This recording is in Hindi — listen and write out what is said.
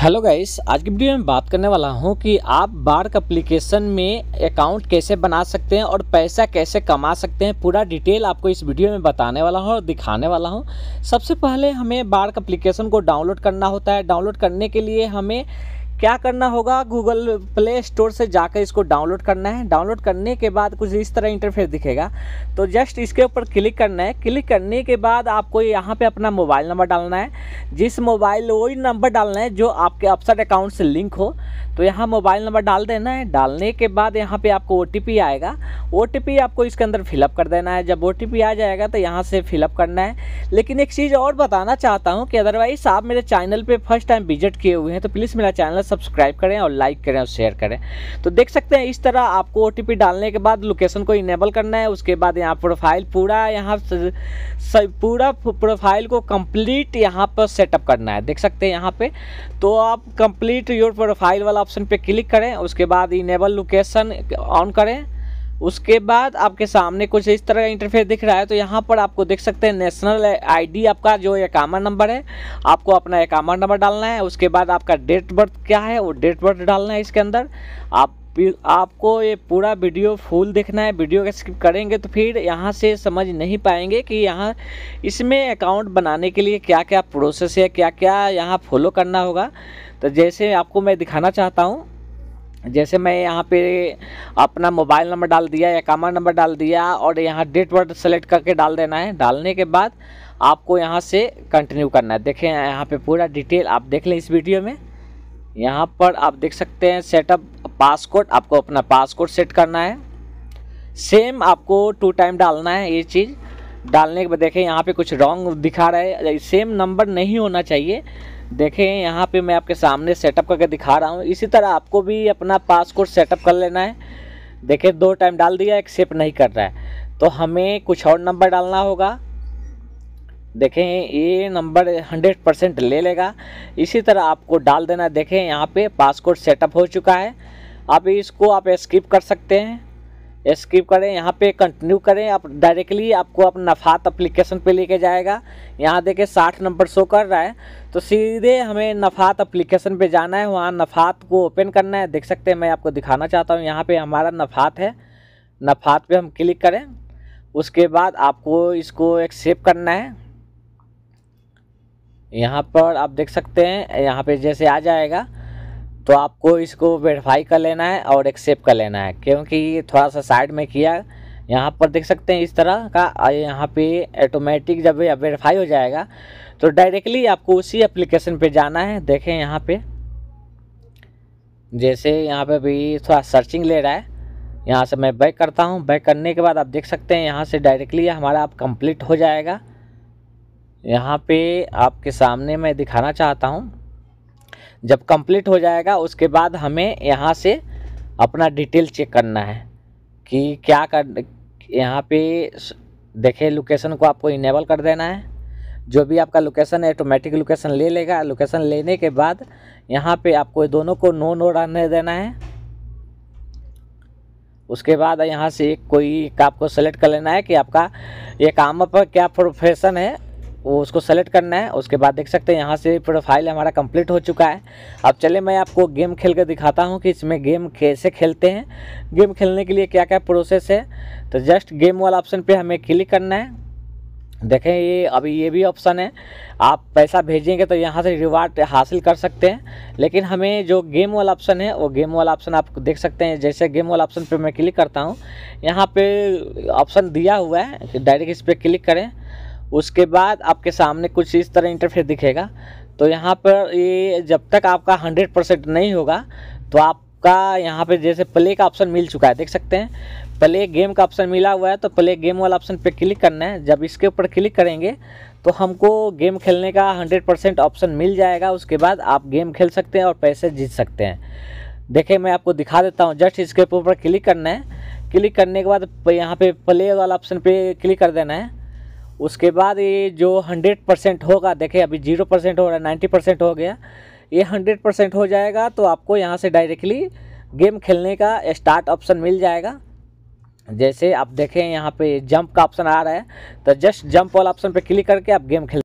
हेलो गाइस आज की वीडियो में बात करने वाला हूं कि आप बार्क एप्लीकेशन में अकाउंट कैसे बना सकते हैं और पैसा कैसे कमा सकते हैं पूरा डिटेल आपको इस वीडियो में बताने वाला हूं और दिखाने वाला हूं सबसे पहले हमें बार्क एप्लीकेशन को डाउनलोड करना होता है डाउनलोड करने के लिए हमें क्या करना होगा गूगल प्ले स्टोर से जाकर इसको डाउनलोड करना है डाउनलोड करने के बाद कुछ इस तरह इंटरफेस दिखेगा तो जस्ट इसके ऊपर क्लिक करना है क्लिक करने के बाद आपको यहाँ पे अपना मोबाइल नंबर डालना है जिस मोबाइल वही नंबर डालना है जो आपके अपसेट अकाउंट से लिंक हो तो यहाँ मोबाइल नंबर डाल देना है डालने के बाद यहाँ पर आपको ओ आएगा ओ आपको इसके अंदर फिलअप कर देना है जब ओ आ जाएगा तो यहाँ से फिलअप करना है लेकिन एक चीज़ और बताना चाहता हूँ कि अदरवाइज़ आप मेरे चैनल पर फर्स्ट टाइम विजिट किए हुए हैं तो प्लीज़ मेरा चैनल सब्सक्राइब करें और लाइक करें और शेयर करें तो देख सकते हैं इस तरह आपको ओ डालने के बाद लोकेशन को इनेबल करना है उसके बाद यहाँ प्रोफाइल पूरा यहाँ पूरा प्रोफाइल को कम्प्लीट यहाँ पर सेटअप करना है देख सकते हैं यहाँ पर तो आप कंप्लीट योर प्रोफाइल वाला ऑप्शन पर क्लिक करें उसके बाद इनेबल लोकेशन ऑन करें उसके बाद आपके सामने कुछ इस तरह का इंटरफेस दिख रहा है तो यहाँ पर आपको देख सकते हैं नेशनल आईडी आपका जो एकामा नंबर है आपको अपना एकामा नंबर डालना है उसके बाद आपका डेट बर्थ क्या है वो डेट बर्थ डालना है इसके अंदर आप आपको ये पूरा वीडियो फुल देखना है वीडियो का स्किप करेंगे तो फिर यहाँ से समझ नहीं पाएंगे कि यहाँ इसमें अकाउंट बनाने के लिए क्या क्या प्रोसेस है क्या क्या यहाँ फॉलो करना होगा तो जैसे आपको मैं दिखाना चाहता हूँ जैसे मैं यहाँ पे अपना मोबाइल नंबर डाल दिया या कामा नंबर डाल दिया और यहाँ डेट वर्ड सेलेक्ट करके डाल देना है डालने के बाद आपको यहाँ से कंटिन्यू करना है देखें यहाँ पे पूरा डिटेल आप देख लें इस वीडियो में यहाँ पर आप देख सकते हैं सेटअप पासकोड आपको अपना पासकोड सेट करना है सेम आपको टू टाइम डालना है ये चीज़ डालने के बाद देखें यहाँ पर कुछ रॉन्ग दिखा रहा है सेम नंबर नहीं होना चाहिए देखें यहाँ पे मैं आपके सामने सेटअप करके दिखा रहा हूँ इसी तरह आपको भी अपना पासपोर्ट सेटअप कर लेना है देखें दो टाइम डाल दिया एक्सेप्ट नहीं कर रहा है तो हमें कुछ और नंबर डालना होगा देखें ये नंबर 100 परसेंट ले लेगा इसी तरह आपको डाल देना देखें यहाँ पे पासकोड सेटअप हो चुका है अब इसको आप स्किप कर सकते हैं स्किप करें यहाँ पे कंटिन्यू करें आप डायरेक्टली आपको अपना नफात अप्लीकेशन पे लेके जाएगा यहाँ देखें साठ नंबर शो कर रहा है तो सीधे हमें नफात अप्लीकेशन पे जाना है वहाँ नफात को ओपन करना है देख सकते हैं मैं आपको दिखाना चाहता हूँ यहाँ पे हमारा नफात है नफात पे हम क्लिक करें उसके बाद आपको इसको एक सेव करना है यहाँ पर आप देख सकते हैं यहाँ पर जैसे आ जाएगा तो आपको इसको वेरीफाई कर लेना है और एक्सेप्ट कर लेना है क्योंकि थोड़ा सा साइड में किया यहाँ पर देख सकते हैं इस तरह का यहाँ पे ऑटोमेटिक जब वेरीफाई हो जाएगा तो डायरेक्टली आपको उसी एप्लीकेशन पे जाना है देखें यहाँ पे जैसे यहाँ पे भी थोड़ा सर्चिंग ले रहा है यहाँ से मैं बैक करता हूँ बैक करने के बाद आप देख सकते हैं यहाँ से डायरेक्टली हमारा आप कंप्लीट हो जाएगा यहाँ पे आपके सामने मैं दिखाना चाहता हूँ जब कंप्लीट हो जाएगा उसके बाद हमें यहाँ से अपना डिटेल चेक करना है कि क्या कर यहाँ पे देखे लोकेशन को आपको इनेबल कर देना है जो भी आपका लोकेशन है ऑटोमेटिक लोकेशन ले लेगा लोकेशन लेने के बाद यहाँ पे आपको दोनों को नो नो रहने देना है उसके बाद यहाँ से कोई आपको सेलेक्ट कर लेना है कि आपका ये काम पर क्या प्रोफेशन है वो उसको सेलेक्ट करना है उसके बाद देख सकते हैं यहाँ से प्रोफाइल हमारा कंप्लीट हो चुका है अब चले मैं आपको गेम खेल कर दिखाता हूँ कि इसमें गेम कैसे खेलते हैं गेम खेलने के लिए क्या क्या प्रोसेस है तो जस्ट गेम वाला ऑप्शन पे हमें क्लिक करना है देखें ये अभी ये भी ऑप्शन है आप पैसा भेजेंगे तो यहाँ से रिवार्ड हासिल कर सकते हैं लेकिन हमें जो गेम वाला ऑप्शन है वो गेम वाला ऑप्शन आप देख सकते हैं जैसे गेम वाला ऑप्शन पे मैं क्लिक करता हूँ यहाँ पे ऑप्शन दिया हुआ है डायरेक्ट इस पर क्लिक करें उसके बाद आपके सामने कुछ इस तरह इंटरफेस दिखेगा तो यहाँ पर ये जब तक आपका हंड्रेड परसेंट नहीं होगा तो आपका यहाँ पे जैसे प्ले का ऑप्शन मिल चुका है देख सकते हैं प्ले गेम का ऑप्शन मिला हुआ है तो प्ले गेम वाला ऑप्शन पे क्लिक करना है जब इसके ऊपर क्लिक करेंगे तो हमको गेम खेलने का हंड्रेड परसेंट ऑप्शन मिल जाएगा उसके बाद आप गेम खेल सकते हैं और पैसे जीत सकते हैं देखिए मैं आपको दिखा देता हूँ जस्ट इसके ऊपर क्लिक करना है क्लिक करने के बाद यहाँ पे प्ले वाला ऑप्शन पे क्लिक कर देना है उसके बाद ये जो हंड्रेड परसेंट होगा देखिए अभी जीरो परसेंट हो रहा है नाइन्टी परसेंट हो गया ये हंड्रेड परसेंट हो जाएगा तो आपको यहाँ से डायरेक्टली गेम खेलने का स्टार्ट ऑप्शन मिल जाएगा जैसे आप देखें यहाँ पे जंप का ऑप्शन आ रहा है तो जस्ट जंप वाला ऑप्शन पे क्लिक करके आप गेम खेल